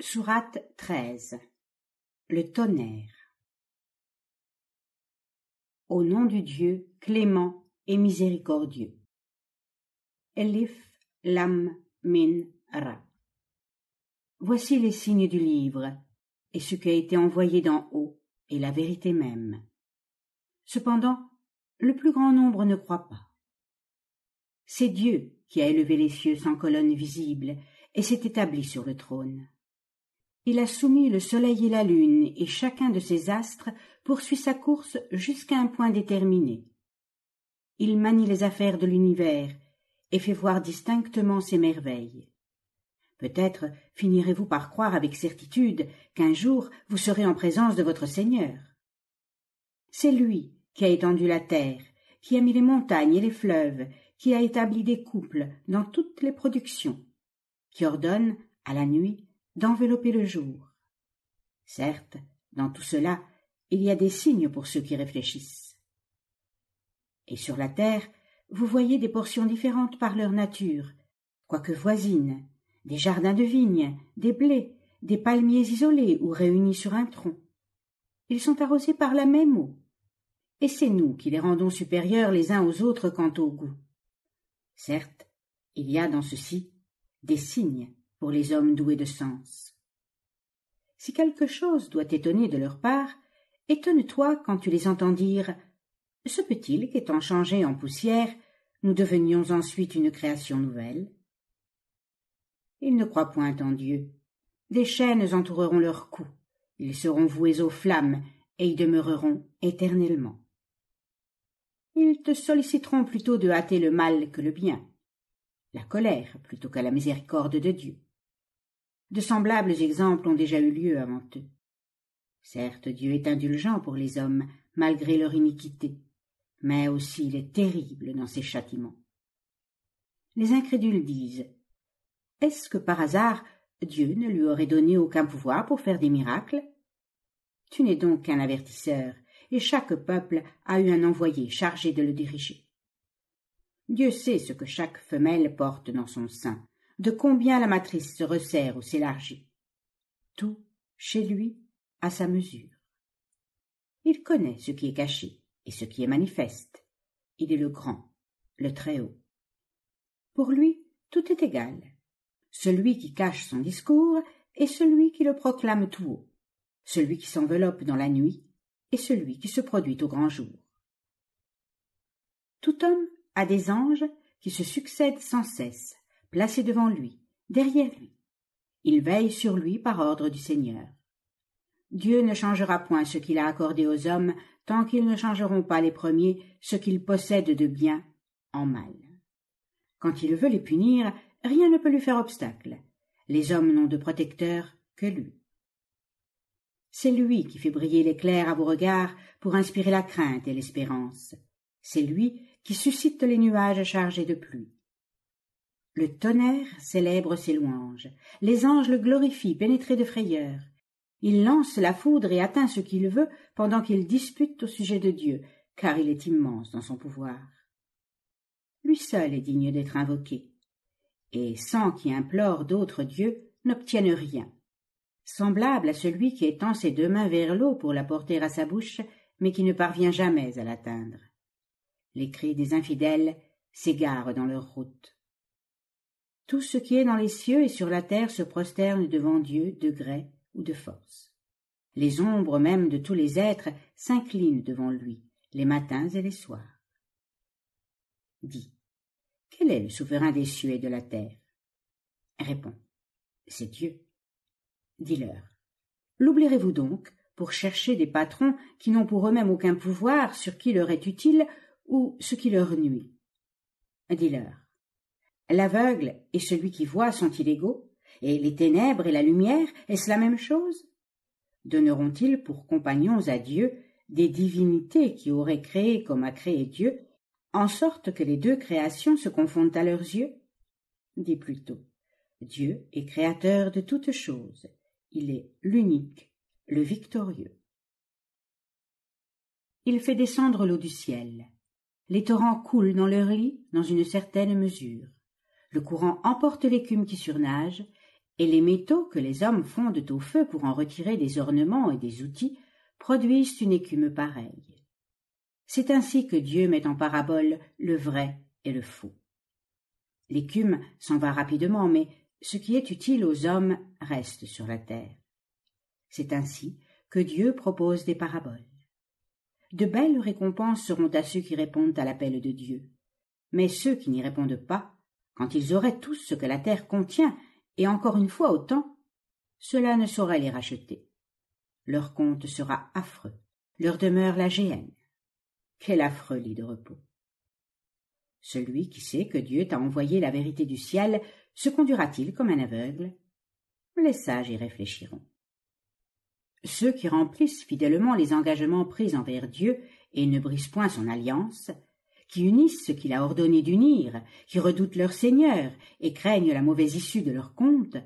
Sourate XIII. Le tonnerre Au nom du Dieu clément et miséricordieux Elif Lam Min Ra Voici les signes du livre et ce qui a été envoyé d'en haut et la vérité même. Cependant, le plus grand nombre ne croit pas. C'est Dieu qui a élevé les cieux sans colonne visible et s'est établi sur le trône il a soumis le soleil et la lune, et chacun de ses astres poursuit sa course jusqu'à un point déterminé. Il manie les affaires de l'univers, et fait voir distinctement ses merveilles. Peut-être finirez-vous par croire avec certitude qu'un jour vous serez en présence de votre Seigneur. C'est lui qui a étendu la terre, qui a mis les montagnes et les fleuves, qui a établi des couples dans toutes les productions, qui ordonne, à la nuit, d'envelopper le jour. Certes, dans tout cela, il y a des signes pour ceux qui réfléchissent. Et sur la terre, vous voyez des portions différentes par leur nature, quoique voisines, des jardins de vignes, des blés, des palmiers isolés ou réunis sur un tronc. Ils sont arrosés par la même eau. Et c'est nous qui les rendons supérieurs les uns aux autres quant au goût. Certes, il y a dans ceci des signes pour les hommes doués de sens. Si quelque chose doit t'étonner de leur part, étonne-toi quand tu les entends dire Se peut-il qu'étant changés en poussière, nous devenions ensuite une création nouvelle Ils ne croient point en Dieu. Des chaînes entoureront leurs cou. Ils seront voués aux flammes et y demeureront éternellement. Ils te solliciteront plutôt de hâter le mal que le bien, la colère plutôt qu'à la miséricorde de Dieu. De semblables exemples ont déjà eu lieu avant eux. Certes, Dieu est indulgent pour les hommes, malgré leur iniquité, mais aussi il est terrible dans ses châtiments. Les incrédules disent Est-ce que par hasard Dieu ne lui aurait donné aucun pouvoir pour faire des miracles Tu n'es donc qu'un avertisseur, et chaque peuple a eu un envoyé chargé de le diriger. Dieu sait ce que chaque femelle porte dans son sein, de combien la matrice se resserre ou s'élargit. Tout, chez lui, à sa mesure. Il connaît ce qui est caché et ce qui est manifeste. Il est le grand, le très haut. Pour lui, tout est égal. Celui qui cache son discours et celui qui le proclame tout haut, celui qui s'enveloppe dans la nuit et celui qui se produit au grand jour. Tout homme a des anges qui se succèdent sans cesse, placé devant lui, derrière lui. Il veille sur lui par ordre du Seigneur. Dieu ne changera point ce qu'il a accordé aux hommes tant qu'ils ne changeront pas les premiers ce qu'ils possèdent de bien en mal. Quand il veut les punir, rien ne peut lui faire obstacle. Les hommes n'ont de protecteur que lui. C'est lui qui fait briller l'éclair à vos regards pour inspirer la crainte et l'espérance. C'est lui qui suscite les nuages chargés de pluie. Le tonnerre célèbre ses louanges. Les anges le glorifient, pénétrés de frayeur. Il lance la foudre et atteint ce qu'il veut pendant qu'il dispute au sujet de Dieu, car il est immense dans son pouvoir. Lui seul est digne d'être invoqué. Et sans qui implore d'autres dieux n'obtiennent rien. Semblable à celui qui étend ses deux mains vers l'eau pour la porter à sa bouche, mais qui ne parvient jamais à l'atteindre. Les cris des infidèles s'égarent dans leur route. Tout ce qui est dans les cieux et sur la terre se prosterne devant Dieu de gré ou de force. Les ombres même de tous les êtres s'inclinent devant lui, les matins et les soirs. Dis, Quel est le souverain des cieux et de la terre Répond. C'est Dieu. dis leur L'oublierez-vous donc pour chercher des patrons qui n'ont pour eux-mêmes aucun pouvoir sur qui leur est utile ou ce qui leur nuit dis L'aveugle et celui qui voit sont ils égaux, et les ténèbres et la lumière, est-ce la même chose Donneront-ils pour compagnons à Dieu des divinités qui auraient créé comme a créé Dieu, en sorte que les deux créations se confondent à leurs yeux Dit plutôt Dieu est créateur de toutes choses, il est l'unique, le victorieux. Il fait descendre l'eau du ciel. Les torrents coulent dans leur lit dans une certaine mesure le courant emporte l'écume qui surnage, et les métaux que les hommes fondent au feu pour en retirer des ornements et des outils produisent une écume pareille. C'est ainsi que Dieu met en parabole le vrai et le faux. L'écume s'en va rapidement, mais ce qui est utile aux hommes reste sur la terre. C'est ainsi que Dieu propose des paraboles. De belles récompenses seront à ceux qui répondent à l'appel de Dieu, mais ceux qui n'y répondent pas quand ils auraient tous ce que la terre contient, et encore une fois autant, cela ne saurait les racheter. Leur compte sera affreux, leur demeure la géhenne. Quel affreux lit de repos. Celui qui sait que Dieu t'a envoyé la vérité du ciel se conduira-t-il comme un aveugle Les sages y réfléchiront. Ceux qui remplissent fidèlement les engagements pris envers Dieu et ne brisent point son alliance qui unissent ce qu'il a ordonné d'unir, qui redoutent leur Seigneur et craignent la mauvaise issue de leur compte,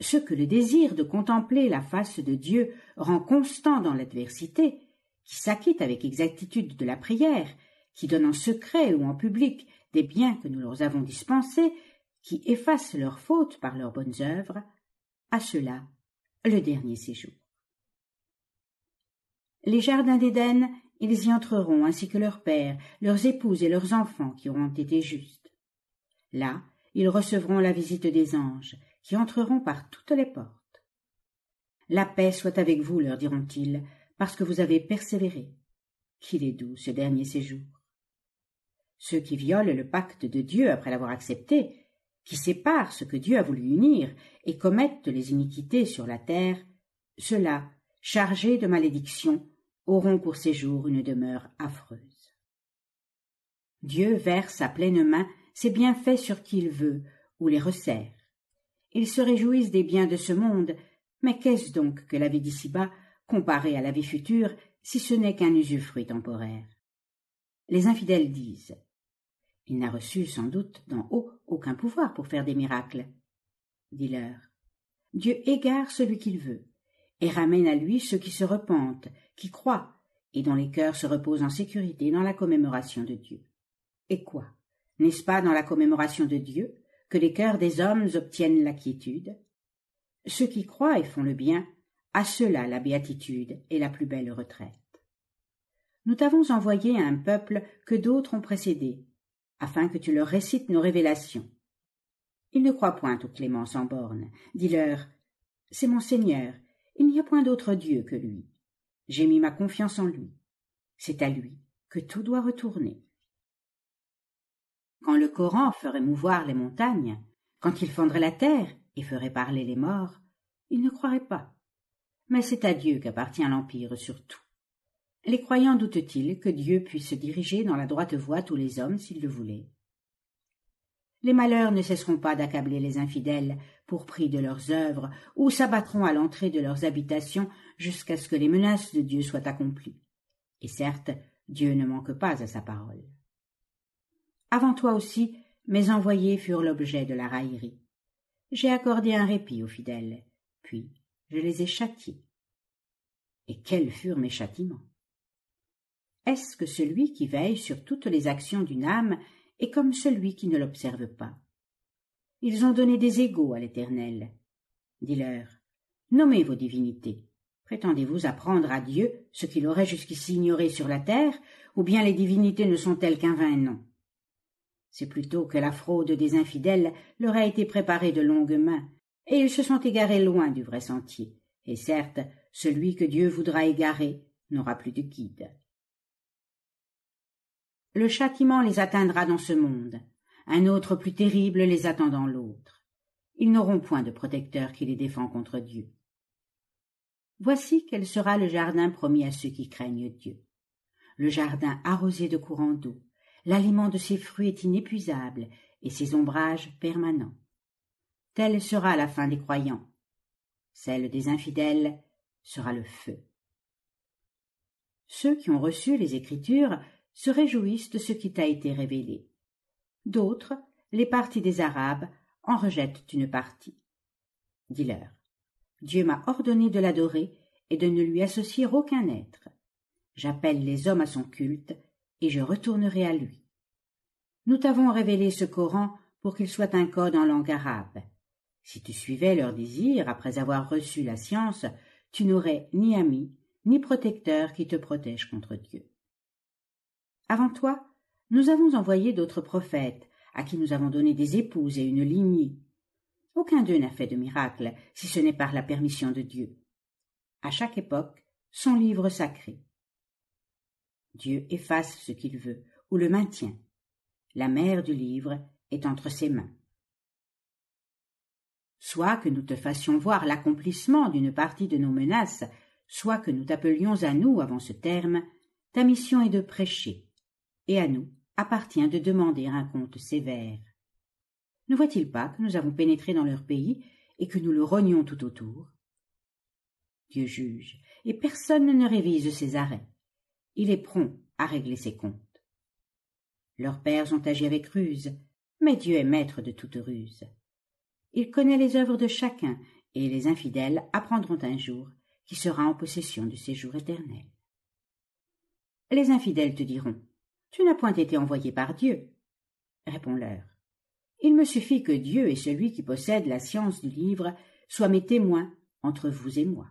ce que le désir de contempler la face de Dieu rend constant dans l'adversité, qui s'acquitte avec exactitude de la prière, qui donne en secret ou en public des biens que nous leur avons dispensés, qui effacent leurs fautes par leurs bonnes œuvres, à cela le dernier séjour. Les jardins d'Éden ils y entreront ainsi que leurs pères, leurs épouses et leurs enfants qui auront été justes. Là, ils recevront la visite des anges, qui entreront par toutes les portes. La paix soit avec vous, leur diront-ils, parce que vous avez persévéré. Qu'il est doux ce dernier séjour. Ceux qui violent le pacte de Dieu après l'avoir accepté, qui séparent ce que Dieu a voulu unir et commettent les iniquités sur la terre, ceux-là, chargés de malédiction, auront pour séjour une demeure affreuse. Dieu verse à pleine main ses bienfaits sur qui il veut, ou les resserre. Ils se réjouissent des biens de ce monde, mais qu'est-ce donc que la vie d'ici-bas, comparée à la vie future, si ce n'est qu'un usufruit temporaire Les infidèles disent Il n'a reçu sans doute d'en haut aucun pouvoir pour faire des miracles. Dis-leur Dieu égare celui qu'il veut et ramène à lui ceux qui se repentent, qui croient, et dont les cœurs se reposent en sécurité dans la commémoration de Dieu. Et quoi N'est-ce pas dans la commémoration de Dieu que les cœurs des hommes obtiennent la quiétude Ceux qui croient et font le bien, à ceux-là la béatitude est la plus belle retraite. Nous t'avons envoyé à un peuple que d'autres ont précédé, afin que tu leur récites nos révélations. Ils ne croient point aux clémences en borne. Dis-leur C'est mon Seigneur il n'y a point d'autre Dieu que lui. J'ai mis ma confiance en lui. C'est à lui que tout doit retourner. Quand le Coran ferait mouvoir les montagnes, quand il fendrait la terre et ferait parler les morts, il ne croirait pas. Mais c'est à Dieu qu'appartient l'Empire sur tout. Les croyants doutent-ils que Dieu puisse diriger dans la droite voie tous les hommes s'il le voulait Les malheurs ne cesseront pas d'accabler les infidèles pour prix de leurs œuvres, ou s'abattront à l'entrée de leurs habitations jusqu'à ce que les menaces de Dieu soient accomplies. Et certes, Dieu ne manque pas à sa parole. Avant toi aussi, mes envoyés furent l'objet de la raillerie. J'ai accordé un répit aux fidèles, puis je les ai châtiés. Et quels furent mes châtiments Est-ce que celui qui veille sur toutes les actions d'une âme est comme celui qui ne l'observe pas ils ont donné des égaux à l'Éternel. Dis-leur, nommez vos divinités. Prétendez-vous apprendre à Dieu ce qu'il aurait jusqu'ici ignoré sur la terre, ou bien les divinités ne sont-elles qu'un vain nom C'est plutôt que la fraude des infidèles leur a été préparée de longue main, et ils se sont égarés loin du vrai sentier. Et certes, celui que Dieu voudra égarer n'aura plus de guide. Le châtiment les atteindra dans ce monde, un autre plus terrible les attend dans l'autre. Ils n'auront point de protecteur qui les défend contre Dieu. Voici quel sera le jardin promis à ceux qui craignent Dieu. Le jardin arrosé de courants d'eau, l'aliment de ses fruits est inépuisable et ses ombrages permanents. Telle sera la fin des croyants. Celle des infidèles sera le feu. Ceux qui ont reçu les Écritures se réjouissent de ce qui t'a été révélé. D'autres, les parties des Arabes, en rejettent une partie. Dis-leur Dieu m'a ordonné de l'adorer et de ne lui associer aucun être. J'appelle les hommes à son culte et je retournerai à lui. Nous t'avons révélé ce Coran pour qu'il soit un code en langue arabe. Si tu suivais leurs désirs après avoir reçu la science, tu n'aurais ni ami, ni protecteur qui te protège contre Dieu. Avant toi, nous avons envoyé d'autres prophètes, à qui nous avons donné des épouses et une lignée. Aucun d'eux n'a fait de miracle, si ce n'est par la permission de Dieu. À chaque époque, son livre sacré. Dieu efface ce qu'il veut, ou le maintient. La mère du livre est entre ses mains. Soit que nous te fassions voir l'accomplissement d'une partie de nos menaces, soit que nous t'appelions à nous avant ce terme, ta mission est de prêcher, et à nous appartient de demander un compte sévère. Ne voit-il pas que nous avons pénétré dans leur pays et que nous le rognons tout autour Dieu juge, et personne ne révise ses arrêts. Il est prompt à régler ses comptes. Leurs pères ont agi avec ruse, mais Dieu est maître de toute ruse. Il connaît les œuvres de chacun, et les infidèles apprendront un jour qui sera en possession du séjour éternel. Les infidèles te diront tu n'as point été envoyé par Dieu. Répond leur. Il me suffit que Dieu et celui qui possède la science du livre soient mes témoins entre vous et moi.